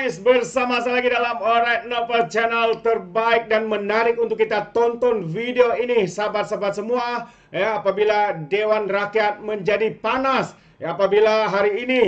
guys, bersama saya lagi dalam Alright Nova channel terbaik dan menarik untuk kita tonton video ini sahabat-sahabat semua ya apabila Dewan Rakyat menjadi panas ya apabila hari ini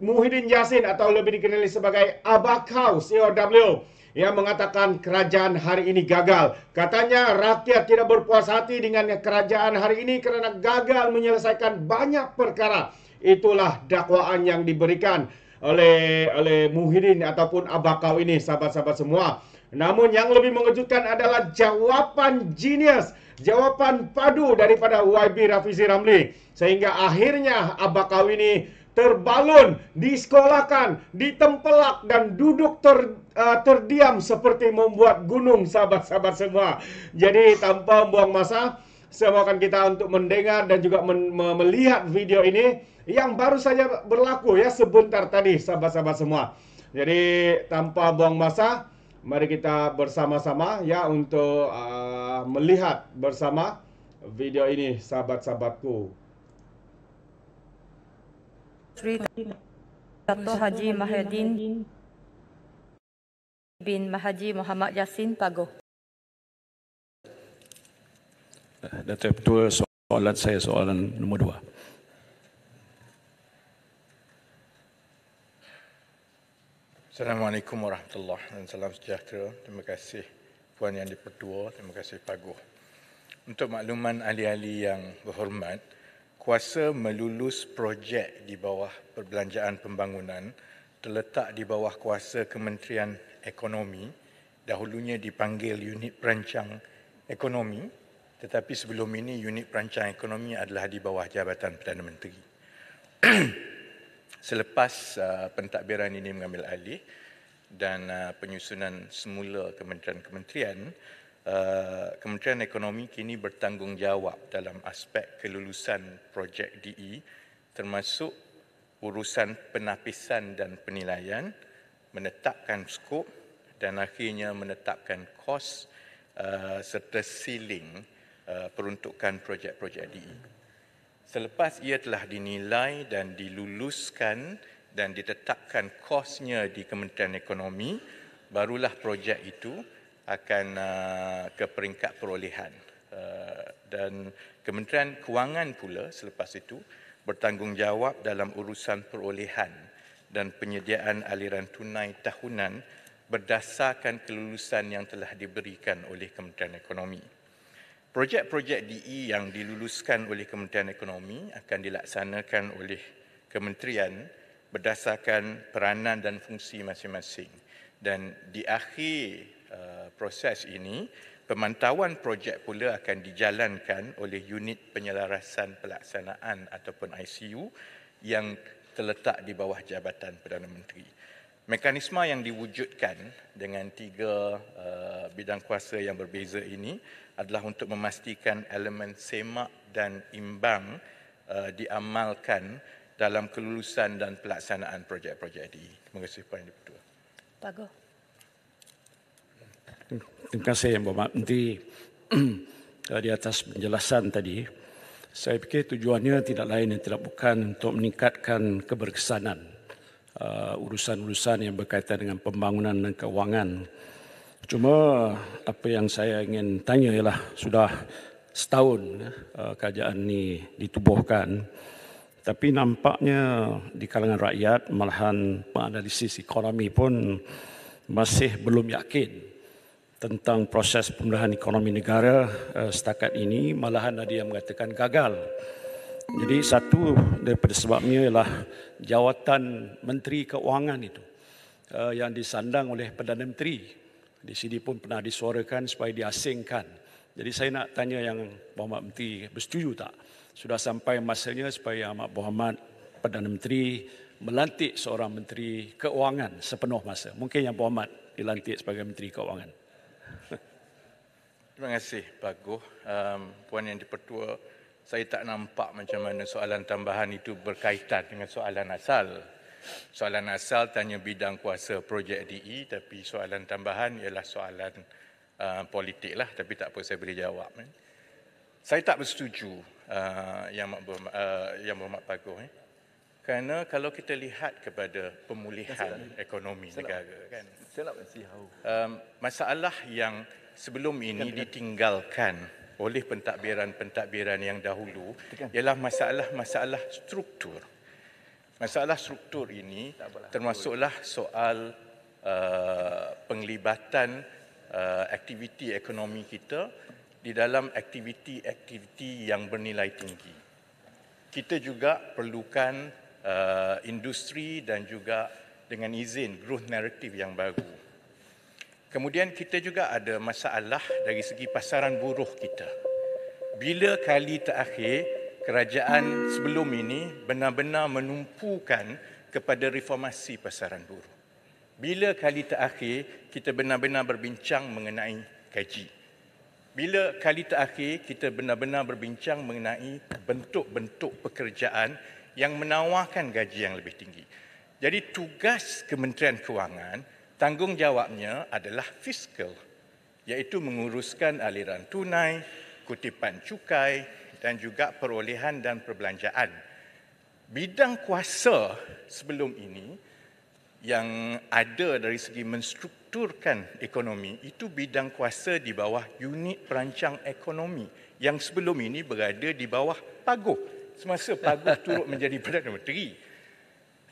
Muhyiddin Yassin atau lebih dikenali sebagai Abakau COW yang mengatakan kerajaan hari ini gagal. Katanya rakyat tidak berpuas hati dengan kerajaan hari ini karena gagal menyelesaikan banyak perkara. Itulah dakwaan yang diberikan. oleh oleh Muhyiddin ataupun Abakau ini sahabat-sahabat semua. Namun yang lebih mengejutkan adalah jawapan genius, jawapan padu daripada YB Rafizi Ramli sehingga akhirnya Abakau ini terbalun, disekolahkan, ditempelak dan duduk ter eh, terdiam seperti membuat gunung sahabat-sahabat semua. Jadi tanpa buang masa, semua akan kita untuk mendengar dan juga melihat video ini yang baru saja berlaku ya sebentar tadi sahabat-sahabat semua. Jadi tanpa buang masa, mari kita bersama-sama ya untuk uh, melihat bersama video ini sahabat-sahabatku. Sri Dato Haji Mahadin bin Mahaji Muhammad Yasin Pago. Eh, Dato Ketua, soalan saya soalan nombor dua. Assalamualaikum warahmatullahi wabarakatuh. salam sejahtera. Terima kasih Puan Yang Dipertua, terima kasih Pak Goh. Untuk makluman ahli-ahli yang berhormat, kuasa melulus projek di bawah perbelanjaan pembangunan terletak di bawah kuasa Kementerian Ekonomi, dahulunya dipanggil unit perancang ekonomi, tetapi sebelum ini unit perancang ekonomi adalah di bawah Jabatan Perdana Menteri. selepas uh, pentadbiran ini mengambil alih dan uh, penyusunan semula kementerian-kementerian uh, Kementerian Ekonomi kini bertanggungjawab dalam aspek kelulusan projek DE termasuk urusan penapisan dan penilaian menetapkan skop dan akhirnya menetapkan kos uh, serta ceiling uh, peruntukan projek-projek DE selepas ia telah dinilai dan diluluskan dan ditetapkan kosnya di Kementerian Ekonomi barulah projek itu akan ah, ke peringkat perolehan ah, dan Kementerian Kewangan pula selepas itu bertanggungjawab dalam urusan perolehan dan penyediaan aliran tunai tahunan berdasarkan kelulusan yang telah diberikan oleh Kementerian Ekonomi. Projek-projek DE yang diluluskan oleh Kementerian Ekonomi akan dilaksanakan oleh kementerian berdasarkan peranan dan fungsi masing-masing. Dan di akhir uh, proses ini, pemantauan projek pula akan dijalankan oleh unit penyelarasan pelaksanaan ataupun ICU yang terletak di bawah Jabatan Perdana Menteri mekanisme yang diwujudkan dengan tiga uh, bidang kuasa yang berbeza ini adalah untuk memastikan elemen semak dan imbang uh, diamalkan dalam kelulusan dan pelaksanaan projek-projek di. Terima kasih Puan Yang Ketua. Pago. Terima kasih Yang Bapak Menteri eh, di atas penjelasan tadi. Saya fikir tujuannya tidak lain dan tidak bukan untuk meningkatkan keberkesanan Uh, urusan-urusan yang berkaitan dengan pembangunan dan kewangan. Cuma apa yang saya ingin tanya ialah sudah setahun ya, uh, kerajaan ini ditubuhkan tapi nampaknya di kalangan rakyat malahan penganalisis ekonomi pun masih belum yakin tentang proses pemulihan ekonomi negara uh, setakat ini malahan ada yang mengatakan gagal. Jadi satu daripada sebabnya ialah jawatan Menteri Keuangan itu uh, yang disandang oleh Perdana Menteri. Di sini pun pernah disuarakan supaya diasingkan. Jadi saya nak tanya yang Muhammad Menteri bersetuju tak? Sudah sampai masanya supaya Ahmad Muhammad Perdana Menteri melantik seorang Menteri Keuangan sepenuh masa. Mungkin yang Muhammad dilantik sebagai Menteri Keuangan. Terima kasih, Pak Goh. Um, Puan yang dipertua, saya tak nampak macam mana soalan tambahan itu berkaitan dengan soalan asal. Soalan asal tanya bidang kuasa projek DE tapi soalan tambahan ialah soalan uh, politik lah tapi tak apa saya boleh jawab. Eh. Saya tak bersetuju uh, yang uh, yang Muhammad Pagoh. Eh. Kerana kalau kita lihat kepada pemulihan Masalah. ekonomi Masalah. negara. Kan, Masalah. Masalah. Um, masalah yang sebelum ini ditinggalkan oleh pentadbiran-pentadbiran yang dahulu ialah masalah-masalah struktur. Masalah struktur ini termasuklah soal uh, penglibatan uh, aktiviti ekonomi kita di dalam aktiviti-aktiviti yang bernilai tinggi. Kita juga perlukan uh, industri dan juga dengan izin growth narrative yang bagus. Kemudian kita juga ada masalah dari segi pasaran buruh kita. Bila kali terakhir kerajaan sebelum ini benar-benar menumpukan kepada reformasi pasaran buruh? Bila kali terakhir kita benar-benar berbincang mengenai gaji? Bila kali terakhir kita benar-benar berbincang mengenai bentuk-bentuk pekerjaan yang menawarkan gaji yang lebih tinggi? Jadi tugas Kementerian Kewangan Tanggungjawabnya adalah fiskal, iaitu menguruskan aliran tunai, kutipan cukai dan juga perolehan dan perbelanjaan. Bidang kuasa sebelum ini yang ada dari segi menstrukturkan ekonomi itu bidang kuasa di bawah unit perancang ekonomi yang sebelum ini berada di bawah Paguh semasa Paguh turut menjadi Perdana Menteri.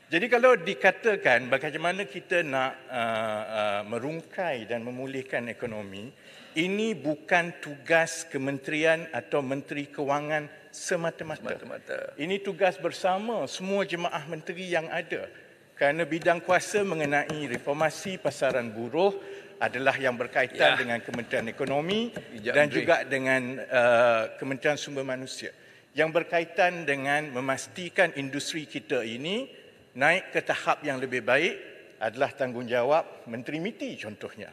Jadi kalau dikatakan bagaimana kita nak uh, uh, merungkai dan memulihkan ekonomi, ini bukan tugas kementerian atau menteri kewangan semata-mata. semata Ini tugas bersama semua jemaah menteri yang ada. Kerana bidang kuasa mengenai reformasi pasaran buruh adalah yang berkaitan ya. dengan Kementerian Ekonomi Ijab dan Andri. juga dengan uh, Kementerian Sumber Manusia. Yang berkaitan dengan memastikan industri kita ini naik ke tahap yang lebih baik adalah tanggungjawab Menteri MITI contohnya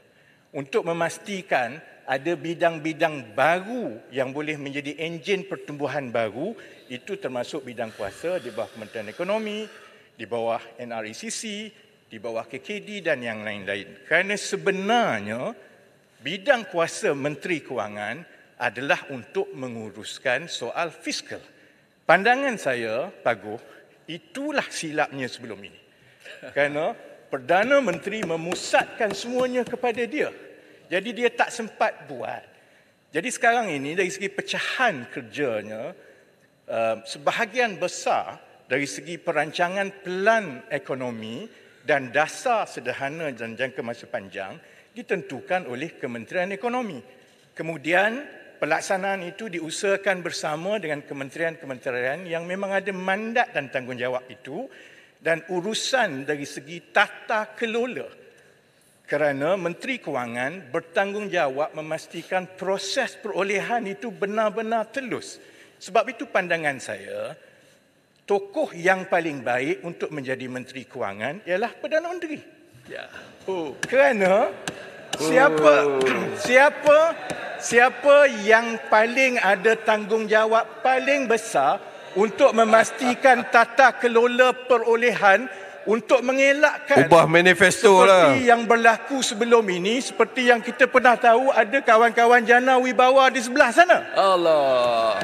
untuk memastikan ada bidang-bidang baru yang boleh menjadi enjin pertumbuhan baru itu termasuk bidang kuasa di bawah Kementerian Ekonomi, di bawah NRECC, di bawah KKD dan yang lain-lain. Kerana sebenarnya bidang kuasa Menteri Kewangan adalah untuk menguruskan soal fiskal. Pandangan saya, Pak Goh, Itulah silapnya sebelum ini. Kerana Perdana Menteri memusatkan semuanya kepada dia. Jadi dia tak sempat buat. Jadi sekarang ini dari segi pecahan kerjanya, eh, sebahagian besar dari segi perancangan pelan ekonomi dan dasar sederhana dan jangka masa panjang ditentukan oleh Kementerian Ekonomi. Kemudian pelaksanaan itu diusahakan bersama dengan kementerian-kementerian yang memang ada mandat dan tanggungjawab itu dan urusan dari segi tata kelola kerana Menteri Kewangan bertanggungjawab memastikan proses perolehan itu benar-benar telus. Sebab itu pandangan saya, tokoh yang paling baik untuk menjadi Menteri Kewangan ialah Perdana Menteri. Ya. Oh. Kerana siapa, oh. siapa, siapa siapa yang paling ada tanggungjawab paling besar untuk memastikan tata kelola perolehan untuk mengelakkan ubah manifesto lah. seperti lah. yang berlaku sebelum ini seperti yang kita pernah tahu ada kawan-kawan jana wibawa di sebelah sana Allah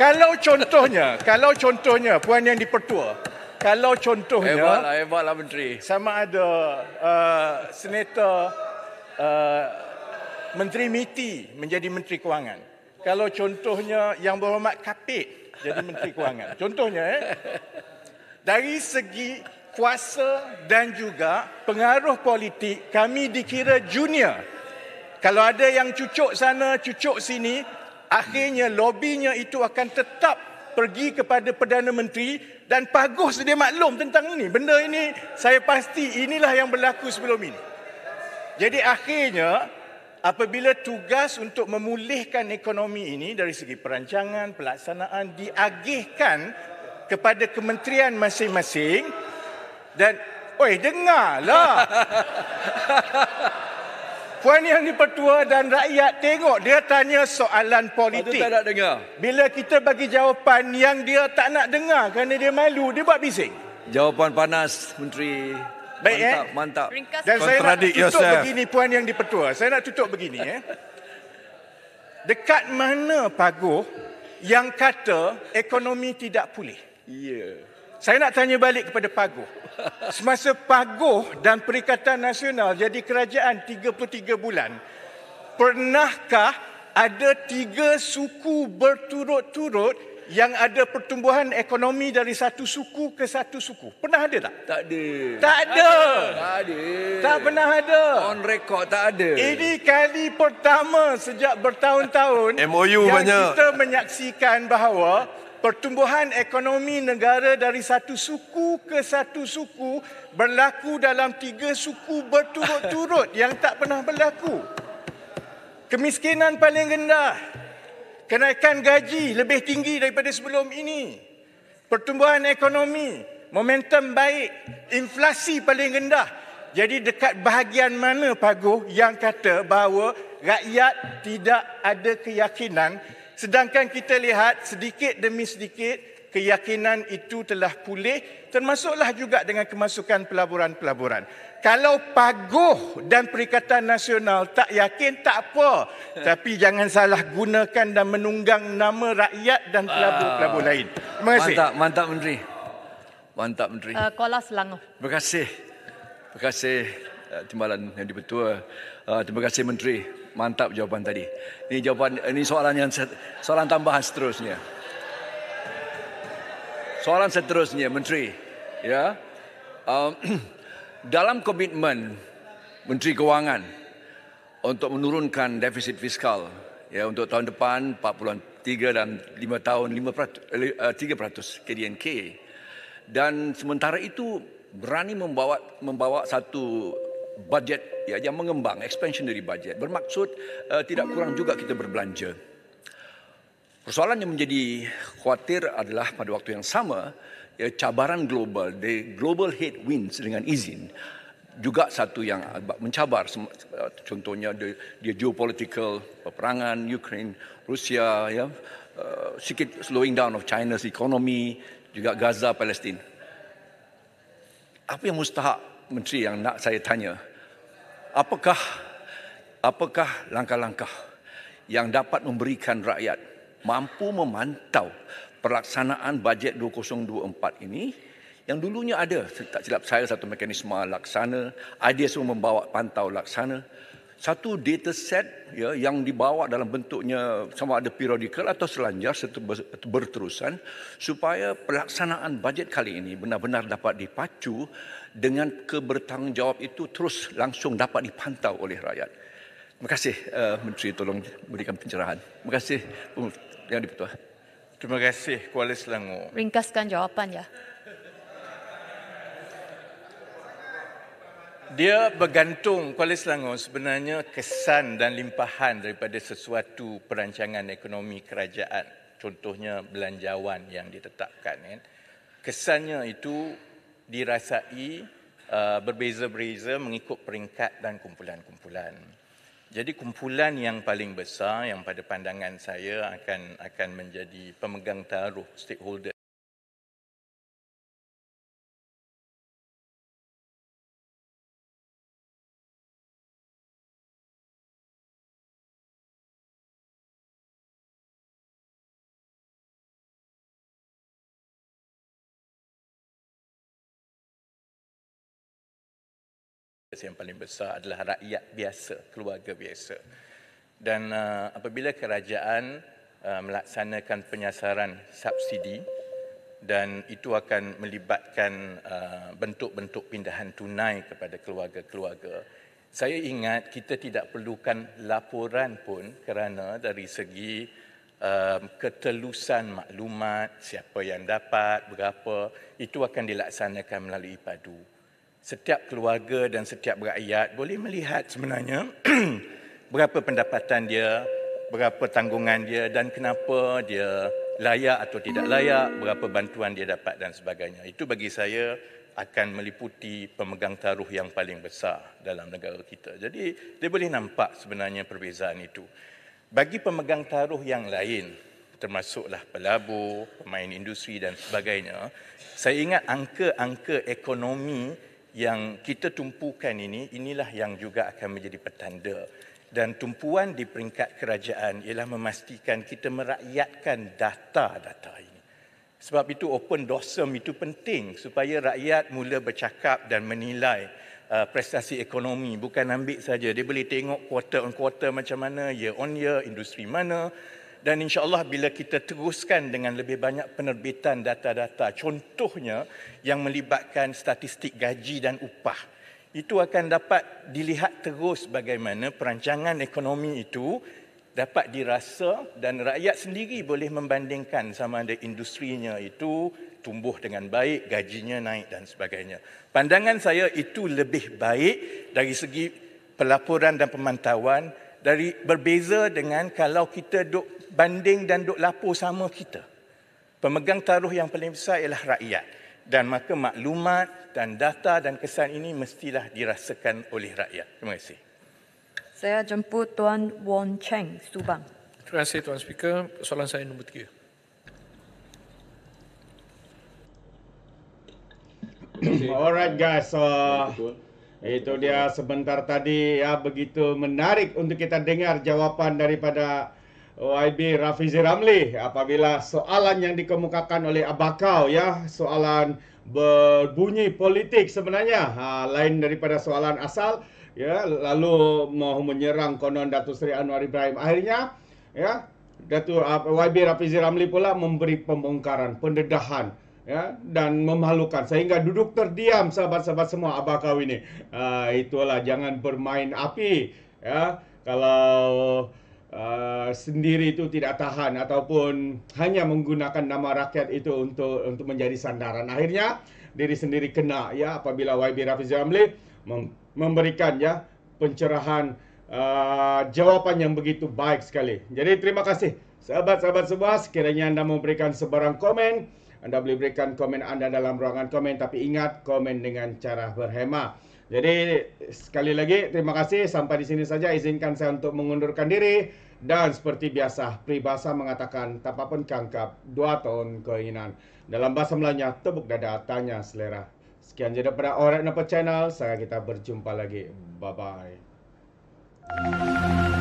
kalau contohnya kalau contohnya puan yang dipertua kalau contohnya hebatlah hebatlah menteri sama ada uh, senator uh, Menteri MITI menjadi Menteri Kewangan. Kalau contohnya yang berhormat Kapit jadi Menteri Kewangan. Contohnya eh. Dari segi kuasa dan juga pengaruh politik kami dikira junior. Kalau ada yang cucuk sana, cucuk sini, akhirnya lobinya itu akan tetap pergi kepada Perdana Menteri dan paguh sedia maklum tentang ini. Benda ini saya pasti inilah yang berlaku sebelum ini. Jadi akhirnya apabila tugas untuk memulihkan ekonomi ini dari segi perancangan, pelaksanaan diagihkan kepada kementerian masing-masing dan oi dengarlah. Puan Yang Dipertua dan rakyat tengok dia tanya soalan politik. dia tak nak dengar. Bila kita bagi jawapan yang dia tak nak dengar kerana dia malu, dia buat bising. Jawapan panas, Menteri. Baik, mantap, eh? mantap. Dan saya nak tutup yourself. begini puan yang dipertua. Saya nak tutup begini. Eh? Dekat mana paguh yang kata ekonomi tidak pulih? Yeah. Saya nak tanya balik kepada paguh. Semasa paguh dan Perikatan Nasional jadi kerajaan 33 bulan, pernahkah ada tiga suku berturut-turut yang ada pertumbuhan ekonomi dari satu suku ke satu suku. Pernah ada tak? Tak ada. Tak ada. Tak ada. Tak pernah ada. On record tak ada. Ini kali pertama sejak bertahun-tahun MOU yang banyak. kita menyaksikan bahawa pertumbuhan ekonomi negara dari satu suku ke satu suku berlaku dalam tiga suku berturut-turut yang tak pernah berlaku. Kemiskinan paling rendah kenaikan gaji lebih tinggi daripada sebelum ini. Pertumbuhan ekonomi, momentum baik, inflasi paling rendah. Jadi dekat bahagian mana pagu yang kata bahawa rakyat tidak ada keyakinan sedangkan kita lihat sedikit demi sedikit keyakinan itu telah pulih termasuklah juga dengan kemasukan pelaburan-pelaburan. Kalau paguh dan Perikatan Nasional tak yakin tak apa. Tapi jangan salah gunakan dan menunggang nama rakyat dan pelabur-pelabur ah. lain. Terima kasih. Mantap, mantap Menteri. Mantap Menteri. Uh, Kuala Selangor. Terima kasih. Terima kasih uh, Timbalan yang dipertua. Uh, terima kasih Menteri. Mantap jawapan tadi. Ini jawapan ini soalan yang soalan tambahan seterusnya. Soalan seterusnya, Menteri. Ya. Um, dalam komitmen Menteri Kewangan untuk menurunkan defisit fiskal ya untuk tahun depan 43 dan 5 tahun 5 3% KDNK dan sementara itu berani membawa membawa satu budget ya yang mengembang expansion dari budget bermaksud uh, tidak kurang juga kita berbelanja. Persoalan yang menjadi khawatir adalah pada waktu yang sama ya, cabaran global, the global headwinds dengan izin juga satu yang mencabar. Contohnya dia geopolitical peperangan Ukraine, Rusia, ya, uh, sikit slowing down of China's economy, juga Gaza, Palestin. Apa yang mustahak Menteri yang nak saya tanya? Apakah apakah langkah-langkah yang dapat memberikan rakyat mampu memantau pelaksanaan bajet 2024 ini yang dulunya ada tak silap saya satu mekanisme laksana idea semua membawa pantau laksana satu data set ya yang dibawa dalam bentuknya sama ada periodikal atau selanjar atau berterusan supaya pelaksanaan bajet kali ini benar-benar dapat dipacu dengan kebertanggungjawab itu terus langsung dapat dipantau oleh rakyat. Terima kasih uh, menteri tolong berikan pencerahan. Terima kasih. Yang dipertua. Terima kasih Kuala Selangor. Ringkaskan jawapan ya. Dia bergantung Kuala Selangor sebenarnya kesan dan limpahan daripada sesuatu perancangan ekonomi kerajaan. Contohnya belanjawan yang ditetapkan. Kan. Kesannya itu dirasai uh, berbeza-beza mengikut peringkat dan kumpulan-kumpulan jadi kumpulan yang paling besar yang pada pandangan saya akan akan menjadi pemegang taruh stakeholder Kasih yang paling besar adalah rakyat biasa, keluarga biasa. Dan uh, apabila kerajaan uh, melaksanakan penyasaran subsidi dan itu akan melibatkan uh, bentuk-bentuk pindahan tunai kepada keluarga-keluarga, saya ingat kita tidak perlukan laporan pun kerana dari segi um, ketelusan maklumat, siapa yang dapat, berapa, itu akan dilaksanakan melalui padu setiap keluarga dan setiap rakyat boleh melihat sebenarnya berapa pendapatan dia, berapa tanggungan dia dan kenapa dia layak atau tidak layak, berapa bantuan dia dapat dan sebagainya. Itu bagi saya akan meliputi pemegang taruh yang paling besar dalam negara kita. Jadi, dia boleh nampak sebenarnya perbezaan itu. Bagi pemegang taruh yang lain, termasuklah pelabur, pemain industri dan sebagainya, saya ingat angka-angka ekonomi yang kita tumpukan ini inilah yang juga akan menjadi petanda dan tumpuan di peringkat kerajaan ialah memastikan kita merakyatkan data-data ini. Sebab itu open dosem itu penting supaya rakyat mula bercakap dan menilai uh, prestasi ekonomi bukan ambil saja dia boleh tengok quarter on quarter macam mana year on year industri mana dan insya Allah bila kita teruskan dengan lebih banyak penerbitan data-data contohnya yang melibatkan statistik gaji dan upah itu akan dapat dilihat terus bagaimana perancangan ekonomi itu dapat dirasa dan rakyat sendiri boleh membandingkan sama ada industrinya itu tumbuh dengan baik, gajinya naik dan sebagainya. Pandangan saya itu lebih baik dari segi pelaporan dan pemantauan dari berbeza dengan kalau kita duk banding dan duk lapor sama kita. Pemegang taruh yang paling besar ialah rakyat. Dan maka maklumat dan data dan kesan ini mestilah dirasakan oleh rakyat. Terima kasih. Saya jemput Tuan Wong Cheng, Subang. Terima kasih Tuan Speaker. Soalan saya nombor tiga. Alright guys, uh, itu dia sebentar tadi ya begitu menarik untuk kita dengar jawapan daripada YB Rafizi Ramli apabila soalan yang dikemukakan oleh Abakau ya soalan berbunyi politik sebenarnya ha, lain daripada soalan asal ya lalu mahu menyerang konon Datu Seri Anwar Ibrahim akhirnya ya Datu YB Rafizi Ramli pula memberi pembongkaran pendedahan ya dan memalukan sehingga duduk terdiam sahabat-sahabat semua Abakau ini ha, itulah jangan bermain api ya kalau Uh, sendiri itu tidak tahan ataupun hanya menggunakan nama rakyat itu untuk untuk menjadi sandaran akhirnya diri sendiri kena ya apabila YB Rafiz Ramli mem- memberikan ya pencerahan uh, jawapan yang begitu baik sekali jadi terima kasih sahabat-sahabat semua sekiranya anda memberikan sebarang komen anda boleh berikan komen anda dalam ruangan komen tapi ingat komen dengan cara berhemah jadi sekali lagi terima kasih sampai di sini saja izinkan saya untuk mengundurkan diri dan seperti biasa peribahasa mengatakan tak apa pun kangkap dua tahun keinginan dalam bahasa Melayunya tebuk dada tanya selera. Sekian jadi pada orang channel saya kita berjumpa lagi bye bye.